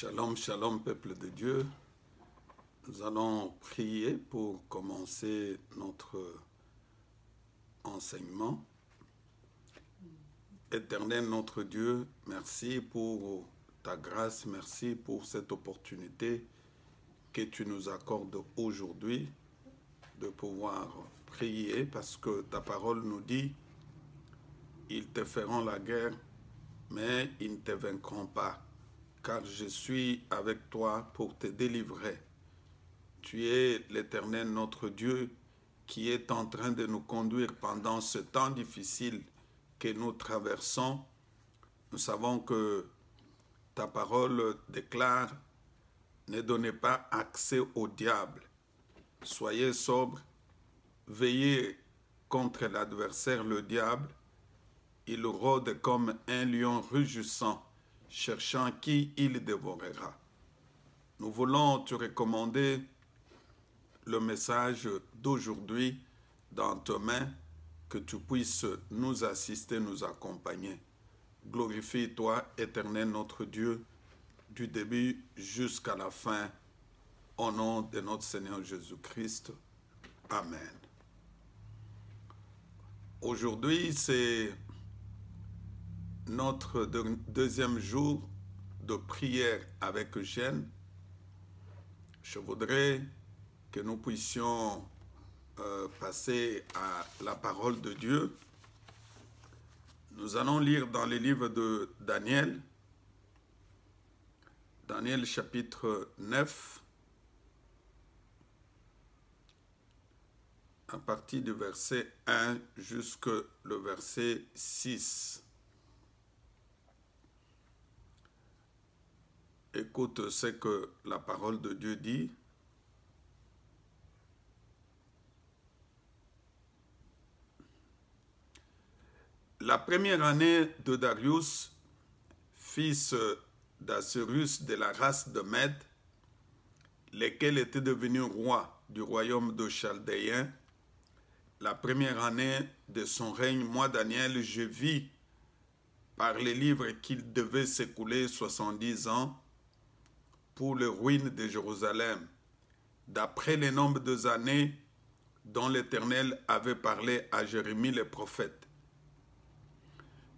Shalom, shalom, peuple de Dieu. Nous allons prier pour commencer notre enseignement. Éternel notre Dieu, merci pour ta grâce, merci pour cette opportunité que tu nous accordes aujourd'hui de pouvoir prier parce que ta parole nous dit, ils te feront la guerre, mais ils ne te vaincront pas car je suis avec toi pour te délivrer. Tu es l'Éternel notre Dieu qui est en train de nous conduire pendant ce temps difficile que nous traversons. Nous savons que ta parole déclare, ne donnez pas accès au diable. Soyez sobre, veillez contre l'adversaire, le diable. Il rôde comme un lion rugissant cherchant qui il dévorera. Nous voulons te recommander le message d'aujourd'hui dans tes mains, que tu puisses nous assister, nous accompagner. Glorifie-toi, éternel notre Dieu, du début jusqu'à la fin, au nom de notre Seigneur Jésus-Christ. Amen. Aujourd'hui, c'est notre deuxième jour de prière avec Eugène, je voudrais que nous puissions euh, passer à la parole de Dieu. Nous allons lire dans les livres de Daniel, Daniel chapitre 9, à partir du verset 1 jusqu'au verset 6. Écoute ce que la parole de Dieu dit. La première année de Darius, fils d'Assyrus de la race de Mède, lesquels étaient devenus rois du royaume de Chaldéen, la première année de son règne, moi Daniel, je vis par les livres qu'il devait s'écouler 70 ans, pour les ruines de Jérusalem, d'après les nombres des années dont l'Éternel avait parlé à Jérémie le prophète.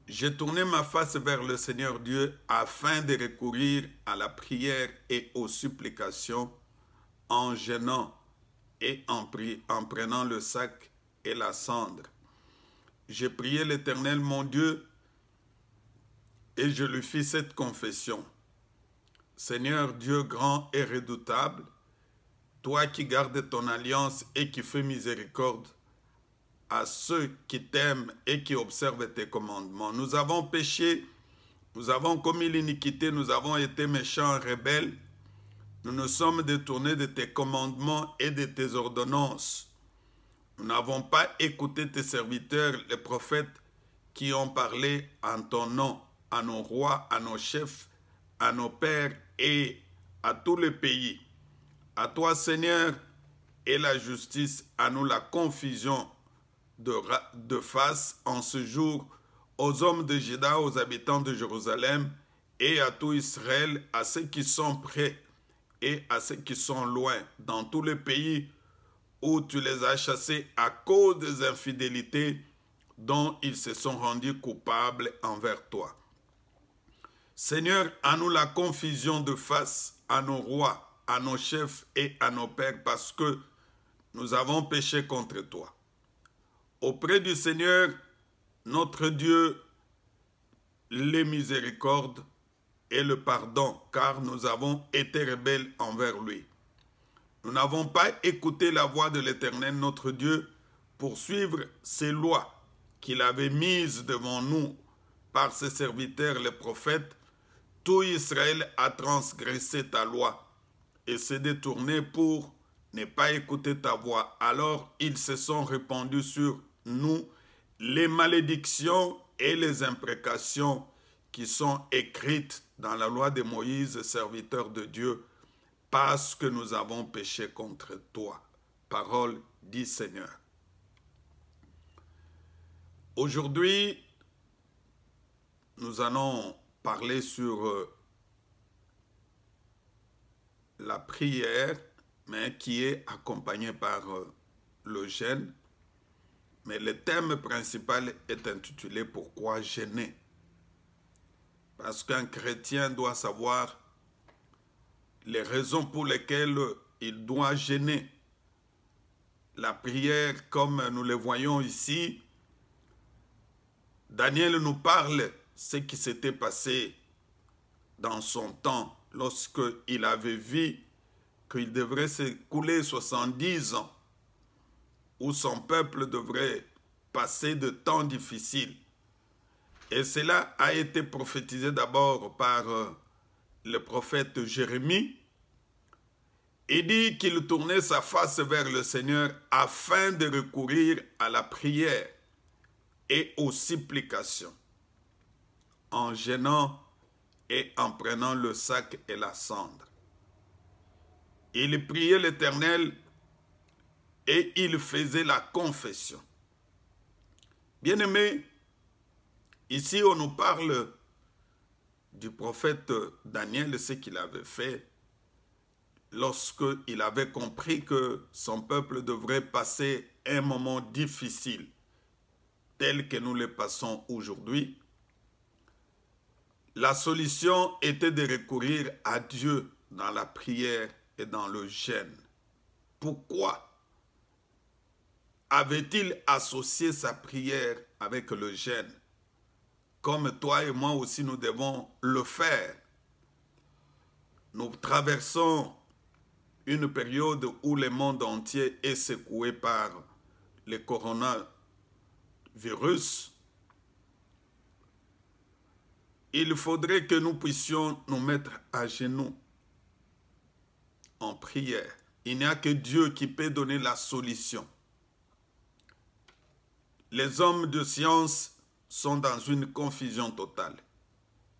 J'ai tourné ma face vers le Seigneur Dieu afin de recourir à la prière et aux supplications en gênant et en, en prenant le sac et la cendre. J'ai prié l'Éternel mon Dieu et je lui fis cette confession. Seigneur Dieu grand et redoutable, toi qui gardes ton alliance et qui fais miséricorde à ceux qui t'aiment et qui observent tes commandements. Nous avons péché, nous avons commis l'iniquité, nous avons été méchants, rebelles. Nous nous sommes détournés de tes commandements et de tes ordonnances. Nous n'avons pas écouté tes serviteurs, les prophètes, qui ont parlé en ton nom, à nos rois, à nos chefs, à nos pères et à tous les pays. À toi, Seigneur, et la justice, à nous la confusion de, de face en ce jour, aux hommes de Jéda, aux habitants de Jérusalem, et à tout Israël, à ceux qui sont près et à ceux qui sont loin, dans tous les pays où tu les as chassés à cause des infidélités dont ils se sont rendus coupables envers toi. Seigneur, à nous la confusion de face à nos rois, à nos chefs et à nos pères, parce que nous avons péché contre toi. Auprès du Seigneur, notre Dieu, les miséricordes et le pardon, car nous avons été rebelles envers lui. Nous n'avons pas écouté la voix de l'Éternel, notre Dieu, pour suivre ses lois qu'il avait mises devant nous par ses serviteurs, les prophètes, tout Israël a transgressé ta loi et s'est détourné pour ne pas écouter ta voix. Alors ils se sont répandus sur nous les malédictions et les imprécations qui sont écrites dans la loi de Moïse, serviteur de Dieu, parce que nous avons péché contre toi. Parole du Seigneur. Aujourd'hui, nous allons parler sur euh, la prière, mais qui est accompagnée par euh, le jeûne. Mais le thème principal est intitulé Pourquoi jeûner Parce qu'un chrétien doit savoir les raisons pour lesquelles il doit gêner La prière, comme nous le voyons ici, Daniel nous parle ce qui s'était passé dans son temps lorsque il avait vu qu'il devrait s'écouler 70 ans, où son peuple devrait passer de temps difficiles. Et cela a été prophétisé d'abord par euh, le prophète Jérémie. Il dit qu'il tournait sa face vers le Seigneur afin de recourir à la prière et aux supplications en gênant et en prenant le sac et la cendre. Il priait l'Éternel et il faisait la confession. bien aimés ici on nous parle du prophète Daniel, ce qu'il avait fait lorsqu'il avait compris que son peuple devrait passer un moment difficile tel que nous le passons aujourd'hui la solution était de recourir à Dieu dans la prière et dans le gène. Pourquoi avait-il associé sa prière avec le gène Comme toi et moi aussi, nous devons le faire. Nous traversons une période où le monde entier est secoué par le coronavirus il faudrait que nous puissions nous mettre à genoux en prière. Il n'y a que Dieu qui peut donner la solution. Les hommes de science sont dans une confusion totale.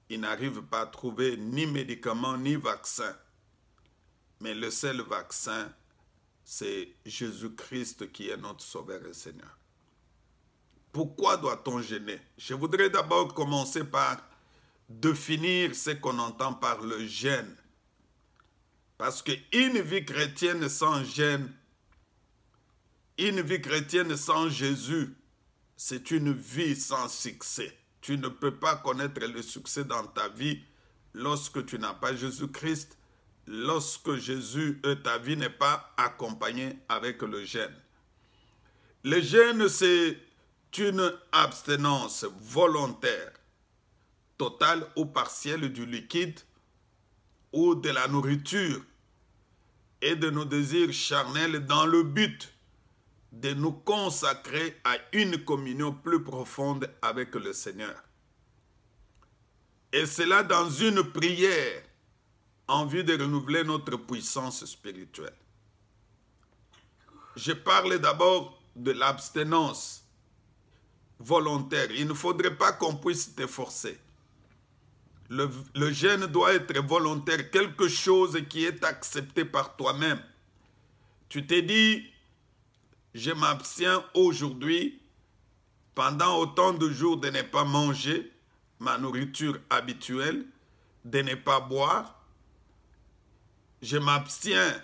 Ils n'arrivent pas à trouver ni médicaments ni vaccins. Mais le seul vaccin, c'est Jésus-Christ qui est notre Sauveur et Seigneur. Pourquoi doit-on gêner Je voudrais d'abord commencer par finir, ce qu'on entend par le gène. Parce qu'une vie chrétienne sans gêne, une vie chrétienne sans Jésus, c'est une vie sans succès. Tu ne peux pas connaître le succès dans ta vie lorsque tu n'as pas Jésus-Christ, lorsque Jésus, euh, ta vie n'est pas accompagnée avec le gène. Le gène, c'est une abstinence volontaire total ou partiel du liquide ou de la nourriture et de nos désirs charnels dans le but de nous consacrer à une communion plus profonde avec le Seigneur. Et cela dans une prière en vue de renouveler notre puissance spirituelle. Je parle d'abord de l'abstinence volontaire. Il ne faudrait pas qu'on puisse t'efforcer. Le, le jeûne doit être volontaire, quelque chose qui est accepté par toi-même. Tu t'es dit, je m'abstiens aujourd'hui pendant autant de jours de ne pas manger ma nourriture habituelle, de ne pas boire. Je m'abstiens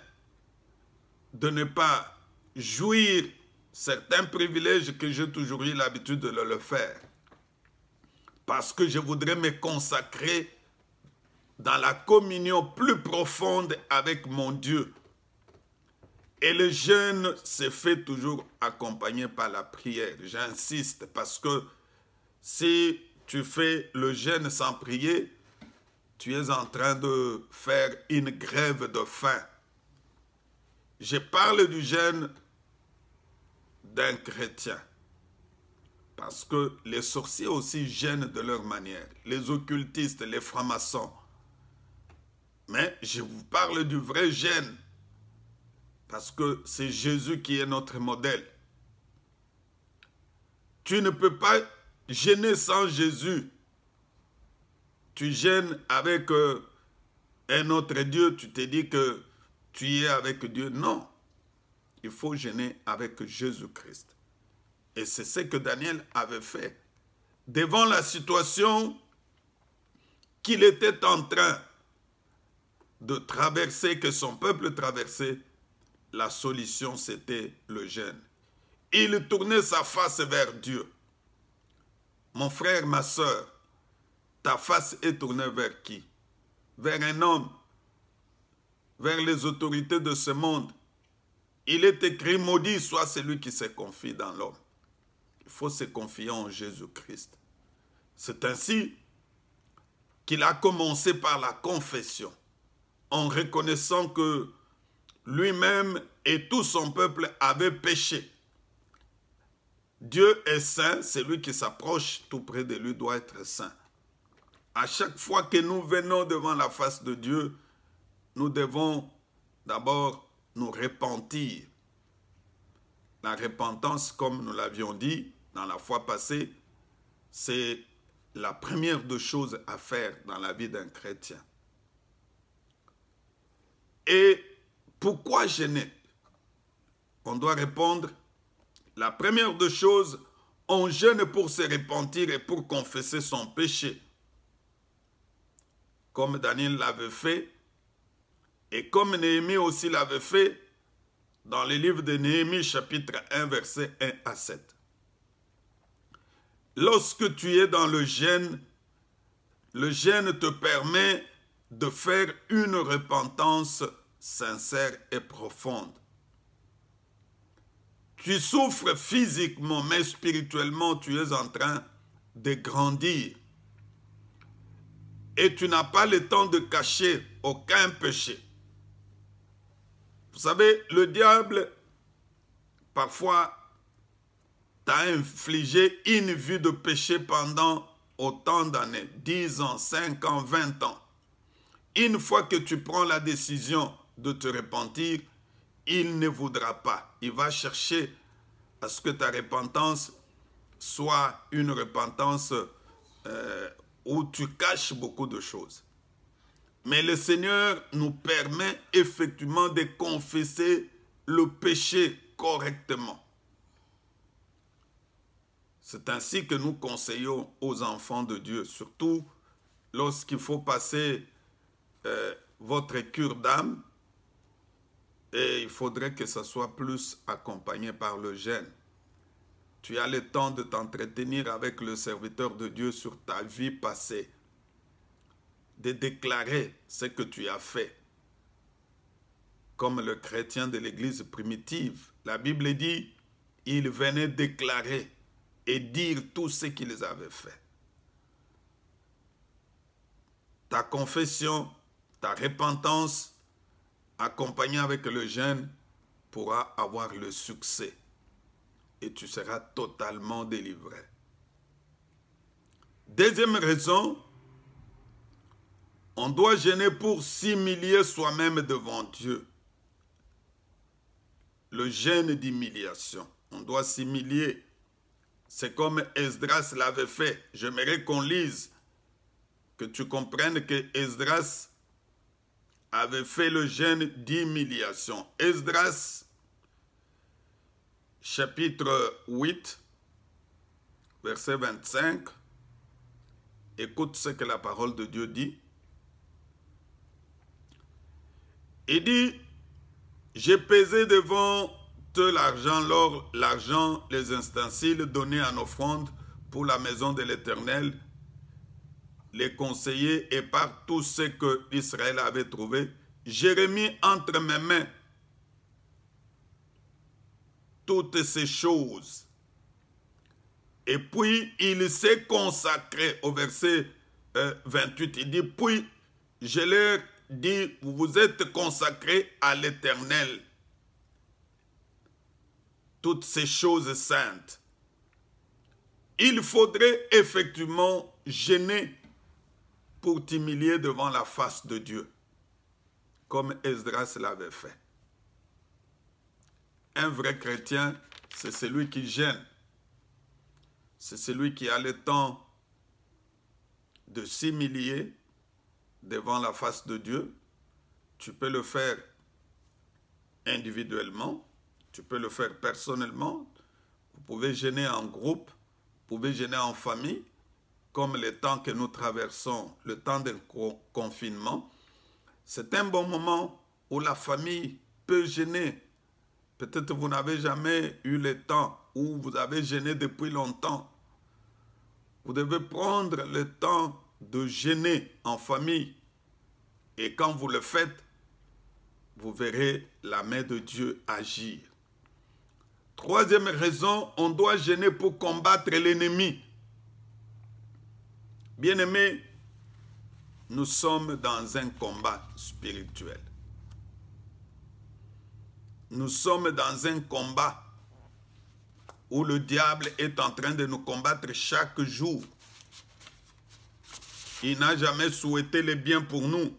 de ne pas jouir certains privilèges que j'ai toujours eu l'habitude de le faire parce que je voudrais me consacrer dans la communion plus profonde avec mon Dieu. Et le jeûne se fait toujours accompagné par la prière. J'insiste parce que si tu fais le jeûne sans prier, tu es en train de faire une grève de faim. Je parle du jeûne d'un chrétien. Parce que les sorciers aussi gênent de leur manière. Les occultistes, les francs-maçons. Mais je vous parle du vrai gêne. Parce que c'est Jésus qui est notre modèle. Tu ne peux pas gêner sans Jésus. Tu gênes avec euh, un autre Dieu. Tu te dis que tu es avec Dieu. Non. Il faut gêner avec Jésus-Christ. Et c'est ce que Daniel avait fait. Devant la situation qu'il était en train de traverser, que son peuple traversait, la solution c'était le jeûne. Il tournait sa face vers Dieu. Mon frère, ma soeur, ta face est tournée vers qui Vers un homme, vers les autorités de ce monde. Il est écrit, maudit soit celui qui se confie dans l'homme. Il faut se confier en Jésus-Christ. C'est ainsi qu'il a commencé par la confession, en reconnaissant que lui-même et tout son peuple avaient péché. Dieu est saint, celui qui s'approche tout près de lui doit être saint. À chaque fois que nous venons devant la face de Dieu, nous devons d'abord nous repentir. La repentance, comme nous l'avions dit, dans la foi passée, c'est la première de choses à faire dans la vie d'un chrétien. Et pourquoi gêner On doit répondre, la première de choses, on gêne pour se repentir et pour confesser son péché. Comme Daniel l'avait fait, et comme Néhémie aussi l'avait fait, dans le livre de Néhémie chapitre 1 verset 1 à 7 lorsque tu es dans le gène, le gène te permet de faire une repentance sincère et profonde. Tu souffres physiquement, mais spirituellement, tu es en train de grandir. Et tu n'as pas le temps de cacher aucun péché. Vous savez, le diable, parfois, t'as infligé une vie de péché pendant autant d'années, 10 ans, 5 ans, 20 ans. Une fois que tu prends la décision de te repentir, il ne voudra pas. Il va chercher à ce que ta repentance soit une repentance euh, où tu caches beaucoup de choses. Mais le Seigneur nous permet effectivement de confesser le péché correctement. C'est ainsi que nous conseillons aux enfants de Dieu, surtout lorsqu'il faut passer euh, votre cure d'âme, et il faudrait que ça soit plus accompagné par le gène. Tu as le temps de t'entretenir avec le serviteur de Dieu sur ta vie passée, de déclarer ce que tu as fait. Comme le chrétien de l'église primitive, la Bible dit, il venait déclarer et dire tout ce qu'ils avaient fait. Ta confession, ta repentance, accompagnée avec le jeûne, pourra avoir le succès et tu seras totalement délivré. Deuxième raison, on doit gêner pour s'humilier soi-même devant Dieu. Le gêne d'humiliation. On doit s'humilier c'est comme Esdras l'avait fait. J'aimerais qu'on lise, que tu comprennes que Esdras avait fait le gène d'humiliation. Esdras, chapitre 8, verset 25. Écoute ce que la parole de Dieu dit. Il dit, j'ai pesé devant l'argent, l'or, l'argent, les instances donnés en offrande pour la maison de l'Éternel, les conseillers et par tout ce que Israël avait trouvé, Jérémie entre mes mains toutes ces choses. Et puis, il s'est consacré au verset 28. Euh, il dit, puis, je leur dis, vous vous êtes consacré à l'Éternel toutes ces choses saintes. Il faudrait effectivement gêner pour t'humilier devant la face de Dieu, comme Esdras l'avait fait. Un vrai chrétien, c'est celui qui gêne. C'est celui qui a le temps de s'humilier devant la face de Dieu. Tu peux le faire individuellement, tu peux le faire personnellement. Vous pouvez gêner en groupe. Vous pouvez gêner en famille. Comme le temps que nous traversons, le temps de confinement. C'est un bon moment où la famille peut gêner. Peut-être que vous n'avez jamais eu le temps où vous avez gêné depuis longtemps. Vous devez prendre le temps de gêner en famille. Et quand vous le faites, vous verrez la main de Dieu agir. Troisième raison, on doit gêner pour combattre l'ennemi. Bien-aimés, nous sommes dans un combat spirituel. Nous sommes dans un combat où le diable est en train de nous combattre chaque jour. Il n'a jamais souhaité le bien pour nous.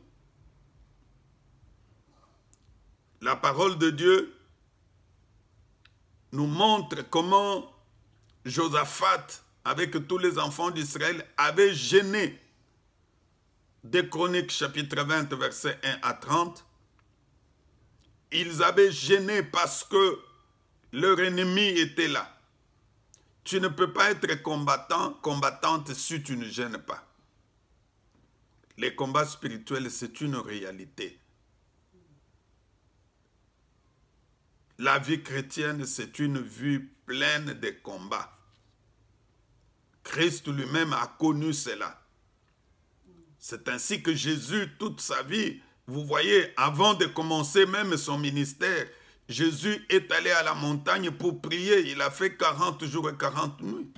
La parole de Dieu nous montre comment Josaphat, avec tous les enfants d'Israël, avait gêné des Chroniques chapitre 20, verset 1 à 30. Ils avaient gêné parce que leur ennemi était là. Tu ne peux pas être combattant, combattante si tu ne gênes pas. Les combats spirituels, c'est une réalité. La vie chrétienne, c'est une vie pleine de combats. Christ lui-même a connu cela. C'est ainsi que Jésus, toute sa vie, vous voyez, avant de commencer même son ministère, Jésus est allé à la montagne pour prier. Il a fait 40 jours et 40 nuits.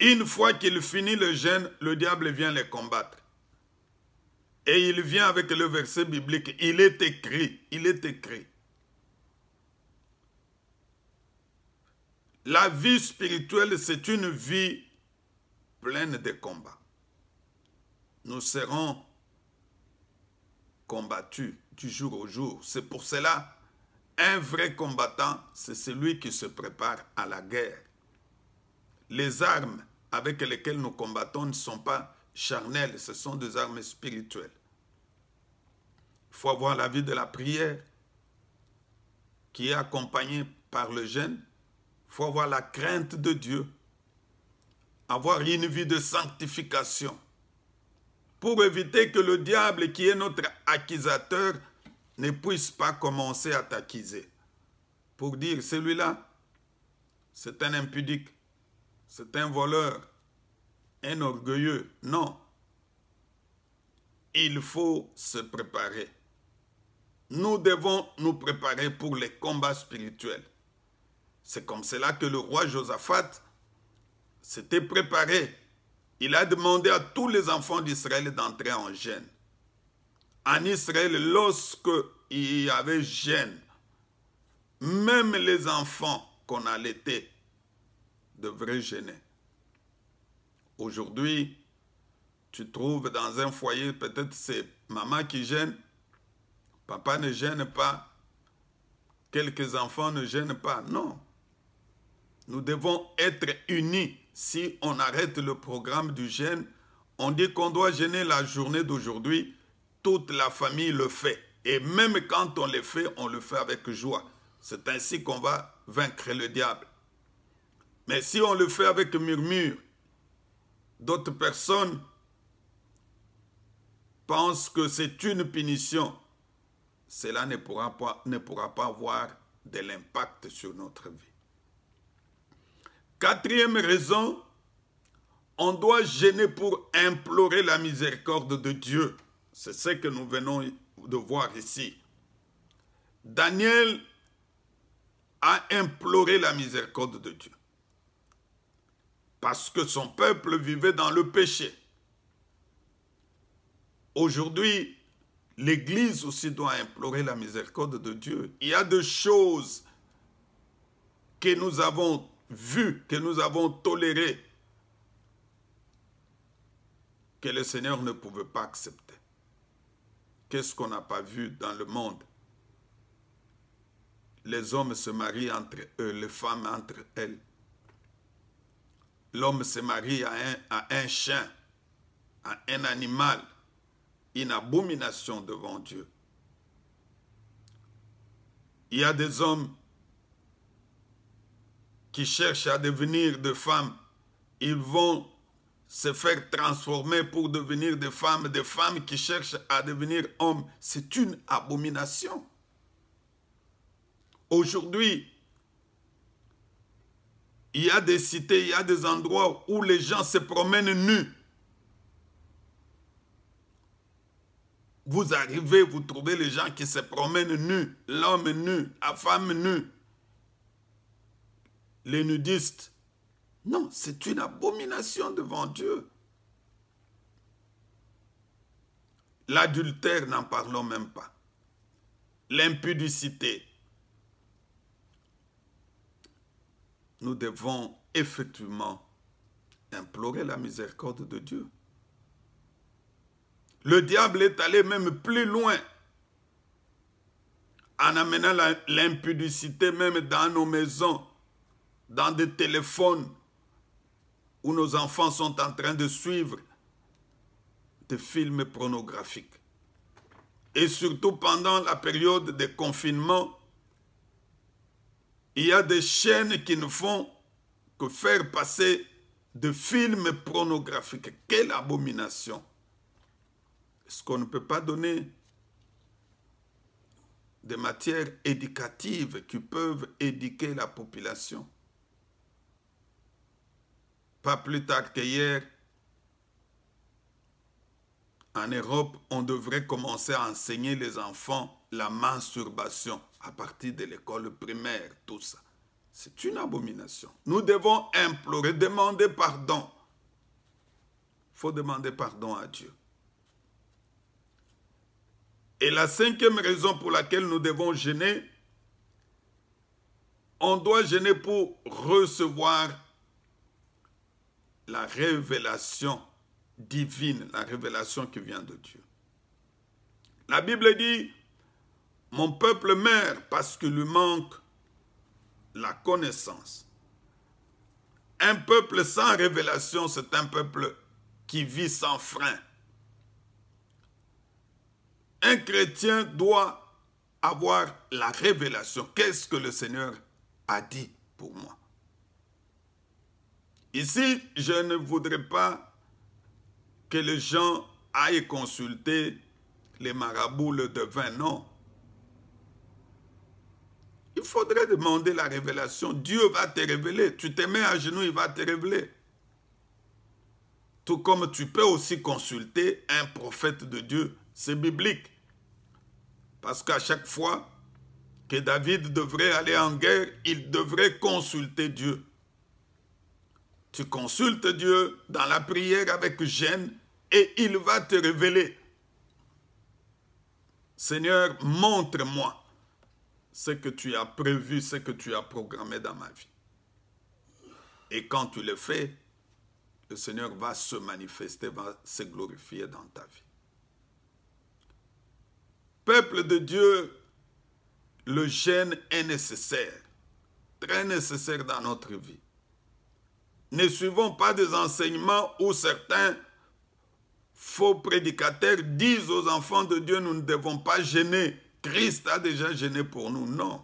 Une fois qu'il finit le jeûne, le diable vient les combattre. Et il vient avec le verset biblique. Il est écrit, il est écrit. La vie spirituelle, c'est une vie pleine de combats. Nous serons combattus du jour au jour. C'est pour cela, un vrai combattant, c'est celui qui se prépare à la guerre. Les armes avec lesquelles nous combattons ne sont pas charnelles, ce sont des armes spirituelles. Il faut avoir la vie de la prière qui est accompagnée par le jeûne il faut avoir la crainte de Dieu. Avoir une vie de sanctification. Pour éviter que le diable, qui est notre accusateur, ne puisse pas commencer à t'accuser. Pour dire, celui-là, c'est un impudique, c'est un voleur, un orgueilleux. Non. Il faut se préparer. Nous devons nous préparer pour les combats spirituels. C'est comme cela que le roi Josaphat s'était préparé. Il a demandé à tous les enfants d'Israël d'entrer en gêne. En Israël, lorsque il y avait gêne, même les enfants qu'on allaitait devraient gêner. Aujourd'hui, tu trouves dans un foyer, peut-être c'est maman qui gêne, papa ne gêne pas, quelques enfants ne gênent pas. Non, nous devons être unis. Si on arrête le programme du gêne, on dit qu'on doit gêner la journée d'aujourd'hui. Toute la famille le fait. Et même quand on le fait, on le fait avec joie. C'est ainsi qu'on va vaincre le diable. Mais si on le fait avec murmure, d'autres personnes pensent que c'est une punition. Cela ne pourra pas, ne pourra pas avoir de l'impact sur notre vie. Quatrième raison, on doit gêner pour implorer la miséricorde de Dieu. C'est ce que nous venons de voir ici. Daniel a imploré la miséricorde de Dieu parce que son peuple vivait dans le péché. Aujourd'hui, l'Église aussi doit implorer la miséricorde de Dieu. Il y a des choses que nous avons vu que nous avons toléré que le Seigneur ne pouvait pas accepter. Qu'est-ce qu'on n'a pas vu dans le monde Les hommes se marient entre eux, les femmes entre elles. L'homme se marie à un, à un chien, à un animal, une abomination devant Dieu. Il y a des hommes qui cherchent à devenir des femmes, ils vont se faire transformer pour devenir des femmes, des femmes qui cherchent à devenir hommes. C'est une abomination. Aujourd'hui, il y a des cités, il y a des endroits où les gens se promènent nus. Vous arrivez, vous trouvez les gens qui se promènent nus, l'homme nu, la femme nue les nudistes. Non, c'est une abomination devant Dieu. L'adultère, n'en parlons même pas. L'impudicité. Nous devons effectivement implorer la miséricorde de Dieu. Le diable est allé même plus loin en amenant l'impudicité même dans nos maisons dans des téléphones où nos enfants sont en train de suivre des films pornographiques. Et surtout pendant la période de confinement, il y a des chaînes qui ne font que faire passer des films pornographiques. Quelle abomination Est-ce qu'on ne peut pas donner des matières éducatives qui peuvent éduquer la population pas plus tard qu'hier, en Europe, on devrait commencer à enseigner les enfants la masturbation à partir de l'école primaire, tout ça. C'est une abomination. Nous devons implorer, demander pardon. Il faut demander pardon à Dieu. Et la cinquième raison pour laquelle nous devons gêner, on doit gêner pour recevoir la révélation divine, la révélation qui vient de Dieu. La Bible dit, mon peuple meurt parce qu'il lui manque la connaissance. Un peuple sans révélation, c'est un peuple qui vit sans frein. Un chrétien doit avoir la révélation. Qu'est-ce que le Seigneur a dit pour moi Ici, je ne voudrais pas que les gens aillent consulter les marabouts, de devin, non. Il faudrait demander la révélation. Dieu va te révéler. Tu te mets à genoux, il va te révéler. Tout comme tu peux aussi consulter un prophète de Dieu. C'est biblique. Parce qu'à chaque fois que David devrait aller en guerre, il devrait consulter Dieu. Tu consultes Dieu dans la prière avec gêne et il va te révéler. Seigneur, montre-moi ce que tu as prévu, ce que tu as programmé dans ma vie. Et quand tu le fais, le Seigneur va se manifester, va se glorifier dans ta vie. Peuple de Dieu, le gêne est nécessaire, très nécessaire dans notre vie ne suivons pas des enseignements où certains faux prédicateurs disent aux enfants de Dieu, nous ne devons pas gêner. Christ a déjà gêné pour nous. Non.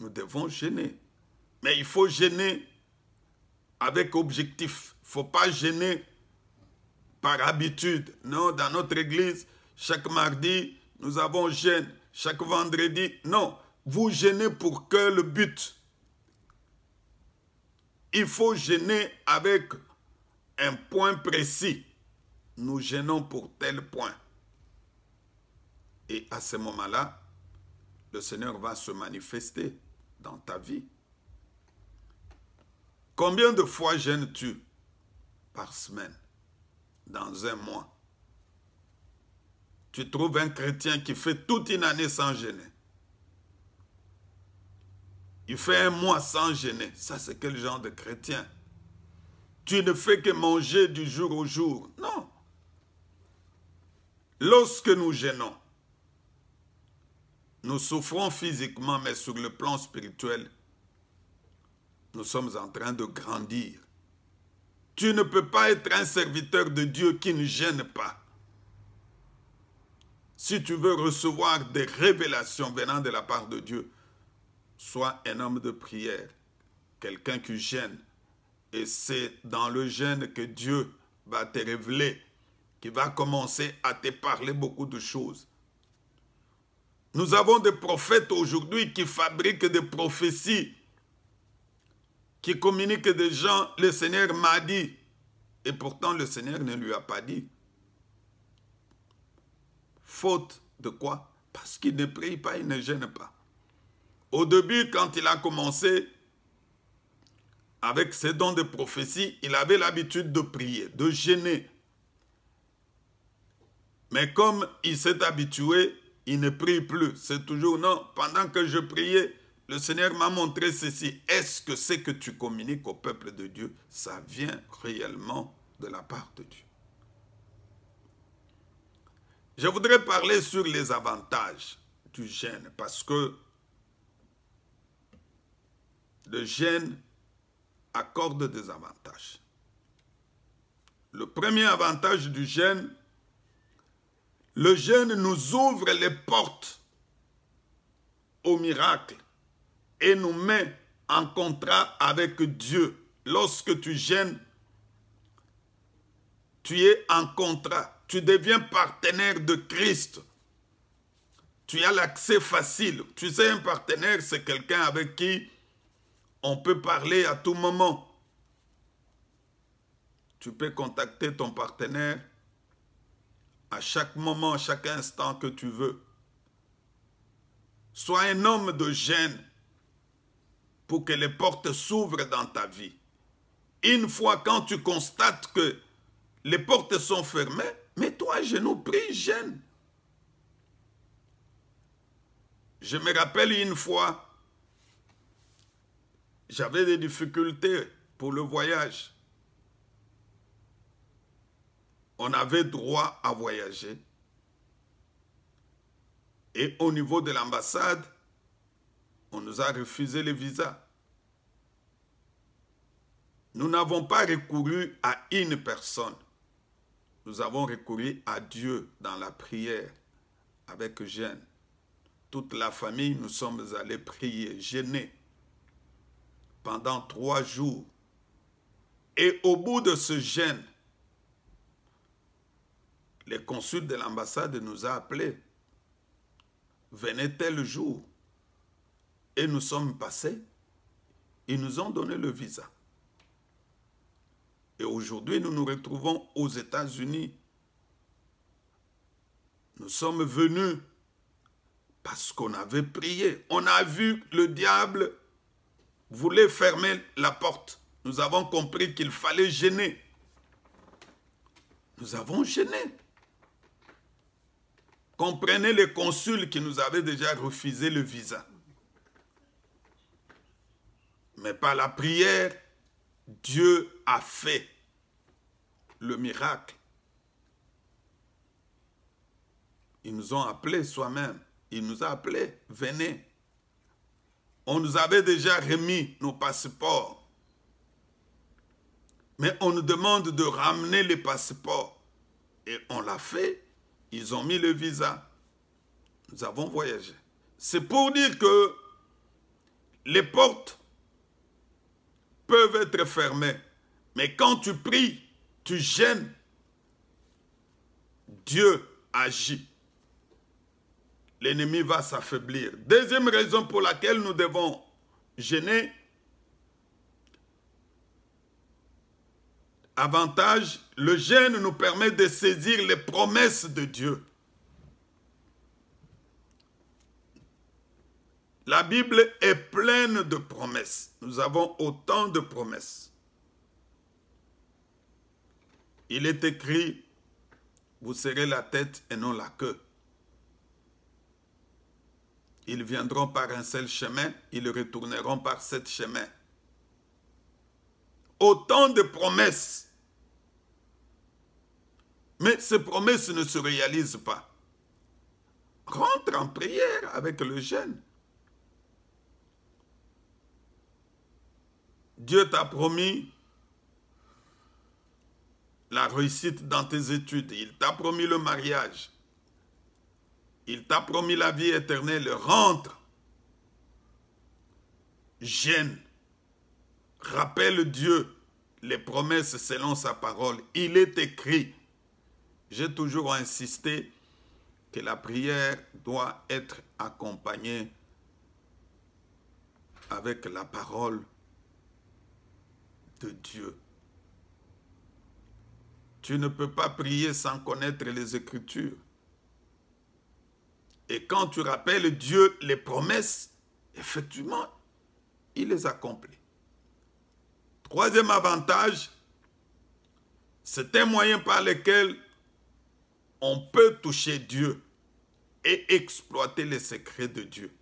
Nous devons gêner. Mais il faut gêner avec objectif. Il ne faut pas gêner par habitude. Non, dans notre église, chaque mardi, nous avons gêne. Chaque vendredi, non. Vous gênez pour que le but il faut gêner avec un point précis. Nous gênons pour tel point. Et à ce moment-là, le Seigneur va se manifester dans ta vie. Combien de fois gênes-tu par semaine, dans un mois Tu trouves un chrétien qui fait toute une année sans gêner. Il fait un mois sans gêner. Ça, c'est quel genre de chrétien Tu ne fais que manger du jour au jour. Non. Lorsque nous gênons, nous souffrons physiquement, mais sur le plan spirituel, nous sommes en train de grandir. Tu ne peux pas être un serviteur de Dieu qui ne gêne pas. Si tu veux recevoir des révélations venant de la part de Dieu, Sois un homme de prière, quelqu'un qui gêne. Et c'est dans le gêne que Dieu va te révéler, qui va commencer à te parler beaucoup de choses. Nous avons des prophètes aujourd'hui qui fabriquent des prophéties, qui communiquent des gens, le Seigneur m'a dit, et pourtant le Seigneur ne lui a pas dit. Faute de quoi Parce qu'il ne prie pas, il ne gêne pas. Au début, quand il a commencé avec ses dons de prophétie, il avait l'habitude de prier, de gêner. Mais comme il s'est habitué, il ne prie plus. C'est toujours non. Pendant que je priais, le Seigneur m'a montré ceci. Est-ce que ce que tu communiques au peuple de Dieu, ça vient réellement de la part de Dieu Je voudrais parler sur les avantages du gêne. parce que le gène accorde des avantages. Le premier avantage du gène, le gène nous ouvre les portes au miracle et nous met en contrat avec Dieu. Lorsque tu gènes, tu es en contrat, tu deviens partenaire de Christ. Tu as l'accès facile. Tu sais, un partenaire, c'est quelqu'un avec qui on peut parler à tout moment. Tu peux contacter ton partenaire à chaque moment, à chaque instant que tu veux. Sois un homme de gêne pour que les portes s'ouvrent dans ta vie. Une fois quand tu constates que les portes sont fermées, mets-toi à genoux, prie, gêne. Je me rappelle une fois, j'avais des difficultés pour le voyage. On avait droit à voyager. Et au niveau de l'ambassade, on nous a refusé les visas. Nous n'avons pas recouru à une personne. Nous avons recouru à Dieu dans la prière avec gêne. Toute la famille, nous sommes allés prier, gênés pendant trois jours. Et au bout de ce jeûne, les consuls de l'ambassade nous a appelés. Venez tel jour. Et nous sommes passés. Ils nous ont donné le visa. Et aujourd'hui, nous nous retrouvons aux États-Unis. Nous sommes venus parce qu'on avait prié. On a vu le diable voulait fermer la porte. Nous avons compris qu'il fallait gêner. Nous avons gêné. Comprenez les consuls qui nous avaient déjà refusé le visa. Mais par la prière, Dieu a fait le miracle. Ils nous ont appelés soi-même. Il nous a appelés, venez. On nous avait déjà remis nos passeports. Mais on nous demande de ramener les passeports. Et on l'a fait. Ils ont mis le visa. Nous avons voyagé. C'est pour dire que les portes peuvent être fermées. Mais quand tu pries, tu gênes. Dieu agit l'ennemi va s'affaiblir. Deuxième raison pour laquelle nous devons gêner, avantage, le gêne nous permet de saisir les promesses de Dieu. La Bible est pleine de promesses. Nous avons autant de promesses. Il est écrit, vous serez la tête et non la queue. Ils viendront par un seul chemin, ils retourneront par sept chemins. Autant de promesses. Mais ces promesses ne se réalisent pas. Rentre en prière avec le jeune. Dieu t'a promis la réussite dans tes études. Il t'a promis le mariage. Il t'a promis la vie éternelle. Rentre. Gêne. Rappelle Dieu les promesses selon sa parole. Il est écrit. J'ai toujours insisté que la prière doit être accompagnée avec la parole de Dieu. Tu ne peux pas prier sans connaître les Écritures. Et quand tu rappelles Dieu les promesses, effectivement, il les accomplit. Troisième avantage, c'est un moyen par lequel on peut toucher Dieu et exploiter les secrets de Dieu.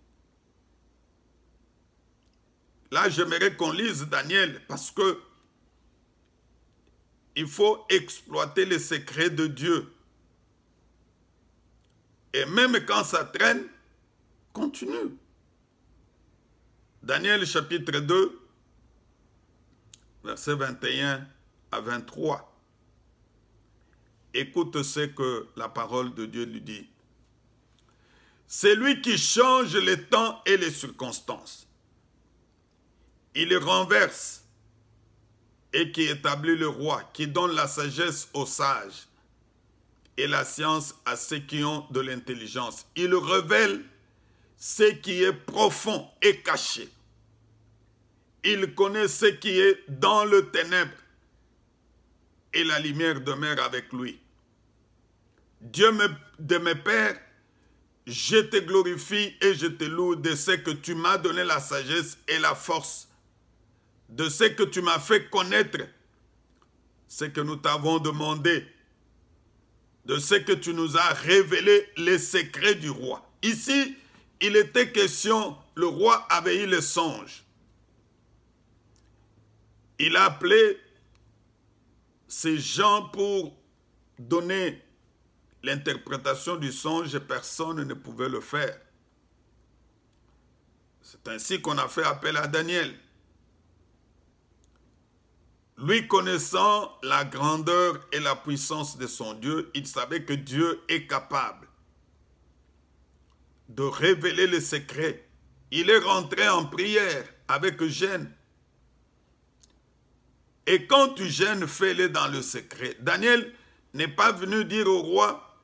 Là, j'aimerais qu'on lise Daniel parce que il faut exploiter les secrets de Dieu. Et même quand ça traîne, continue. Daniel chapitre 2, versets 21 à 23. Écoute ce que la parole de Dieu lui dit. C'est lui qui change les temps et les circonstances. Il renverse et qui établit le roi, qui donne la sagesse aux sages et la science à ceux qui ont de l'intelligence. Il révèle ce qui est profond et caché. Il connaît ce qui est dans le ténèbre et la lumière demeure avec lui. Dieu de mes pères, je te glorifie et je te loue de ce que tu m'as donné la sagesse et la force, de ce que tu m'as fait connaître, ce que nous t'avons demandé de ce que tu nous as révélé les secrets du roi. Ici, il était question, le roi avait eu le songe. Il a appelé ces gens pour donner l'interprétation du songe et personne ne pouvait le faire. C'est ainsi qu'on a fait appel à Daniel. Lui connaissant la grandeur et la puissance de son Dieu, il savait que Dieu est capable de révéler les secrets. Il est rentré en prière avec Eugène. Et quand gênes, fais-le dans le secret, Daniel n'est pas venu dire au roi,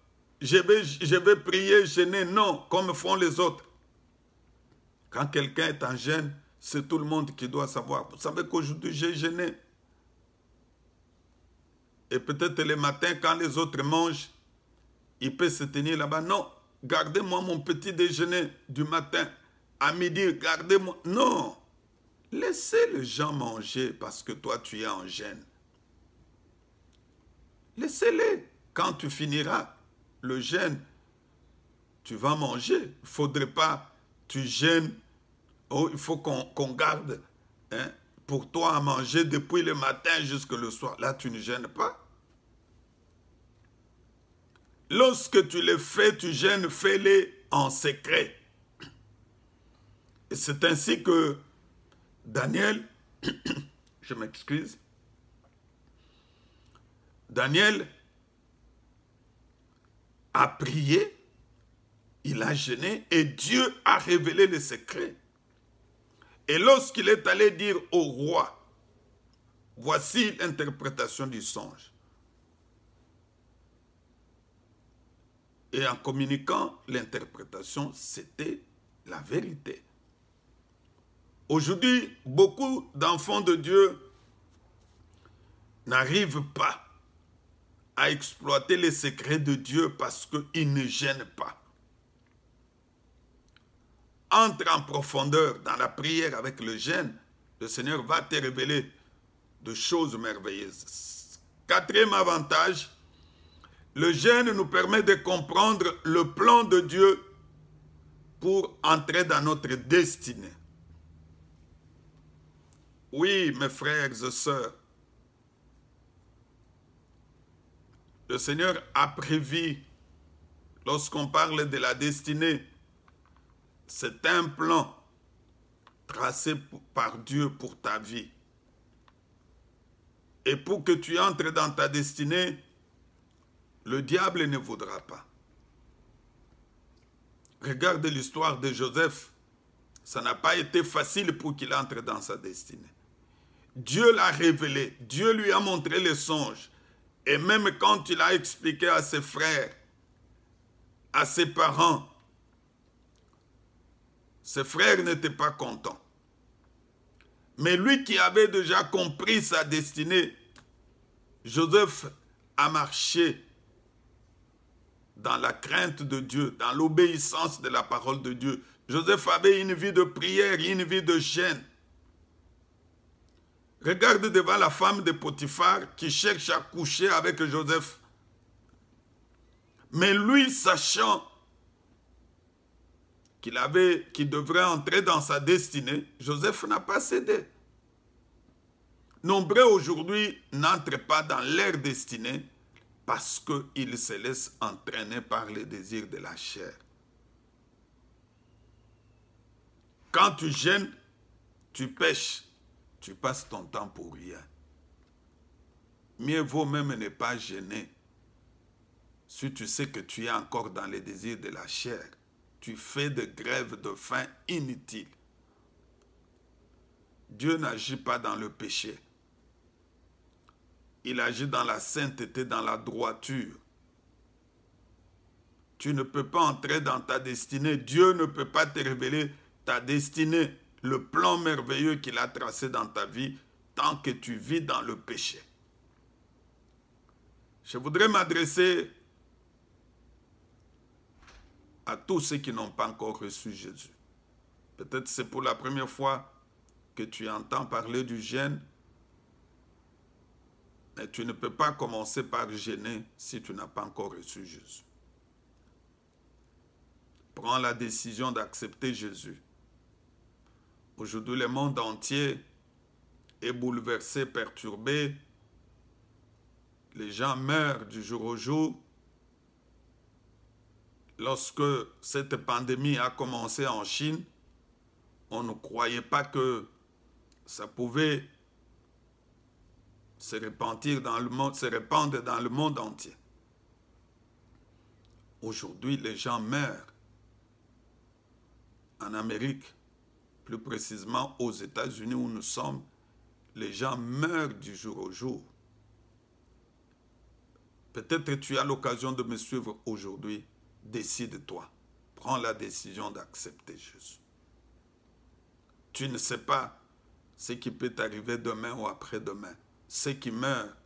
je vais, je vais prier, gêner. Non, comme font les autres. Quand quelqu'un est en gêne, c'est tout le monde qui doit savoir. Vous savez qu'aujourd'hui, j'ai gêné et peut-être le matin, quand les autres mangent, il peut se tenir là-bas. Non, gardez-moi mon petit déjeuner du matin. À midi, gardez-moi. Non, laissez les gens manger parce que toi, tu es en gêne. Laissez-les. Quand tu finiras le gêne, tu vas manger. Il ne faudrait pas, tu gênes. Oh, il faut qu'on garde. Hein? pour toi à manger depuis le matin jusqu'au soir. Là, tu ne gênes pas. Lorsque tu les fais, tu gênes, fais les en secret. Et c'est ainsi que Daniel, je m'excuse, Daniel a prié, il a gêné et Dieu a révélé le secret. Et lorsqu'il est allé dire au roi, voici l'interprétation du songe. Et en communiquant l'interprétation, c'était la vérité. Aujourd'hui, beaucoup d'enfants de Dieu n'arrivent pas à exploiter les secrets de Dieu parce qu'ils ne gênent pas entre en profondeur dans la prière avec le gène, le Seigneur va te révéler de choses merveilleuses. Quatrième avantage, le gène nous permet de comprendre le plan de Dieu pour entrer dans notre destinée. Oui, mes frères et sœurs, le Seigneur a prévu, lorsqu'on parle de la destinée, c'est un plan tracé par Dieu pour ta vie. Et pour que tu entres dans ta destinée, le diable ne voudra pas. Regarde l'histoire de Joseph. Ça n'a pas été facile pour qu'il entre dans sa destinée. Dieu l'a révélé. Dieu lui a montré les songes. Et même quand il a expliqué à ses frères, à ses parents, ses frères n'étaient pas contents. Mais lui qui avait déjà compris sa destinée, Joseph a marché dans la crainte de Dieu, dans l'obéissance de la parole de Dieu. Joseph avait une vie de prière, une vie de gêne. Regarde devant la femme de Potiphar qui cherche à coucher avec Joseph. Mais lui, sachant qu'il avait, qui devrait entrer dans sa destinée, Joseph n'a pas cédé. Nombreux aujourd'hui n'entrent pas dans leur destinée parce qu'ils se laissent entraîner par les désirs de la chair. Quand tu gênes, tu pêches, tu passes ton temps pour rien. Mieux vaut même ne pas gêner si tu sais que tu es encore dans les désirs de la chair tu fais des grèves de faim inutiles. Dieu n'agit pas dans le péché. Il agit dans la sainteté, dans la droiture. Tu ne peux pas entrer dans ta destinée. Dieu ne peut pas te révéler ta destinée, le plan merveilleux qu'il a tracé dans ta vie, tant que tu vis dans le péché. Je voudrais m'adresser à tous ceux qui n'ont pas encore reçu Jésus. Peut-être c'est pour la première fois que tu entends parler du gêne, mais tu ne peux pas commencer par gêner si tu n'as pas encore reçu Jésus. Prends la décision d'accepter Jésus. Aujourd'hui, le monde entier est bouleversé, perturbé. Les gens meurent du jour au jour lorsque cette pandémie a commencé en Chine, on ne croyait pas que ça pouvait se répandre dans le monde, se répandre dans le monde entier. Aujourd'hui, les gens meurent en Amérique, plus précisément aux États-Unis où nous sommes. Les gens meurent du jour au jour. Peut-être tu as l'occasion de me suivre aujourd'hui Décide-toi. Prends la décision d'accepter Jésus. Tu ne sais pas ce qui peut arriver demain ou après-demain. Ceux qui meurent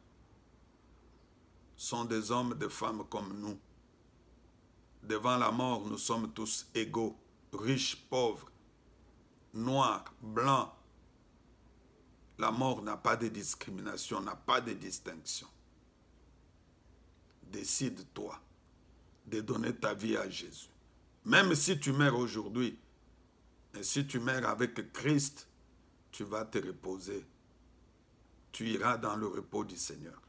sont des hommes et des femmes comme nous. Devant la mort, nous sommes tous égaux, riches, pauvres, noirs, blancs. La mort n'a pas de discrimination, n'a pas de distinction. Décide-toi de donner ta vie à Jésus. Même si tu meurs aujourd'hui, et si tu meurs avec Christ, tu vas te reposer. Tu iras dans le repos du Seigneur.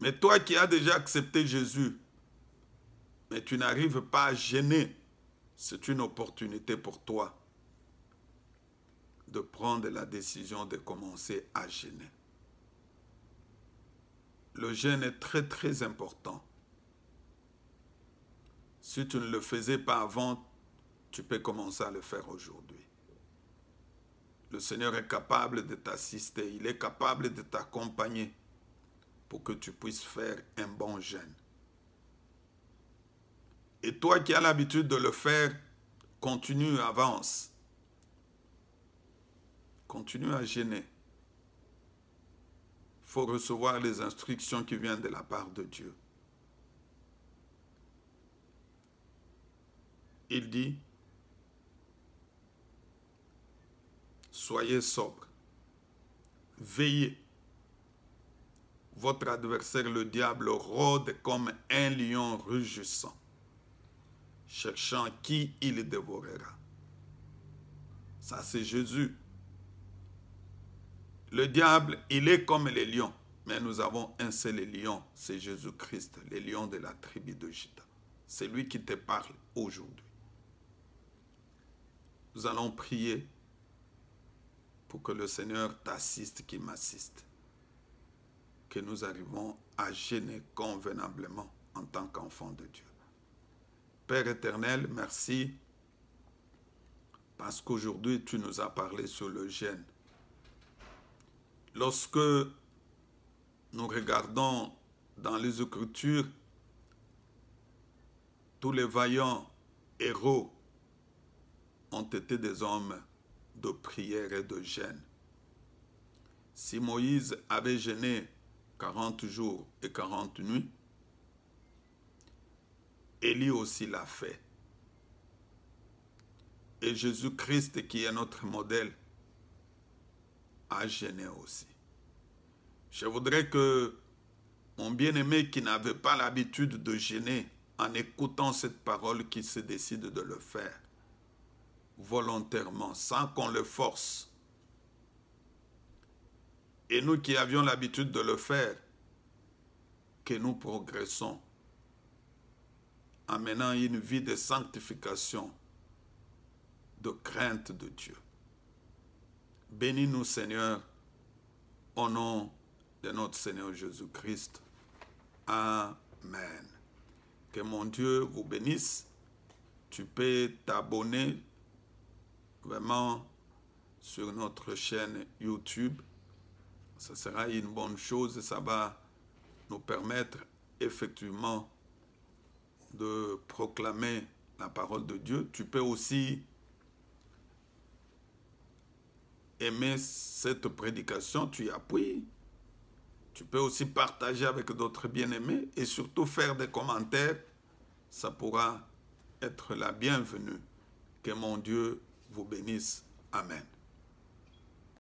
Mais toi qui as déjà accepté Jésus, mais tu n'arrives pas à gêner, c'est une opportunité pour toi de prendre la décision de commencer à gêner le jeûne est très très important. Si tu ne le faisais pas avant, tu peux commencer à le faire aujourd'hui. Le Seigneur est capable de t'assister, il est capable de t'accompagner pour que tu puisses faire un bon jeûne. Et toi qui as l'habitude de le faire, continue, avance. Continue à gêner faut recevoir les instructions qui viennent de la part de Dieu. Il dit, soyez sobre, veillez. Votre adversaire, le diable, rôde comme un lion rugissant, cherchant qui il dévorera. Ça, c'est Jésus. Le diable, il est comme les lions, mais nous avons un seul lion, c'est Jésus-Christ, le lion de la tribu de Juda. C'est lui qui te parle aujourd'hui. Nous allons prier pour que le Seigneur t'assiste, qu'il m'assiste, que nous arrivons à gêner convenablement en tant qu'enfants de Dieu. Père éternel, merci parce qu'aujourd'hui tu nous as parlé sur le gène. Lorsque nous regardons dans les Écritures, tous les vaillants héros ont été des hommes de prière et de gêne. Si Moïse avait gêné 40 jours et 40 nuits, Élie aussi l'a fait. Et Jésus-Christ, qui est notre modèle, à gêner aussi. Je voudrais que mon bien-aimé qui n'avait pas l'habitude de gêner en écoutant cette parole qui se décide de le faire volontairement, sans qu'on le force. Et nous qui avions l'habitude de le faire, que nous progressons, amenant une vie de sanctification, de crainte de Dieu. Bénis-nous, Seigneur, au nom de notre Seigneur Jésus-Christ. Amen. Que mon Dieu vous bénisse. Tu peux t'abonner vraiment sur notre chaîne YouTube. Ce sera une bonne chose ça va nous permettre effectivement de proclamer la parole de Dieu. Tu peux aussi aimé cette prédication, tu y appuies. Tu peux aussi partager avec d'autres bien-aimés et surtout faire des commentaires. Ça pourra être la bienvenue. Que mon Dieu vous bénisse. Amen.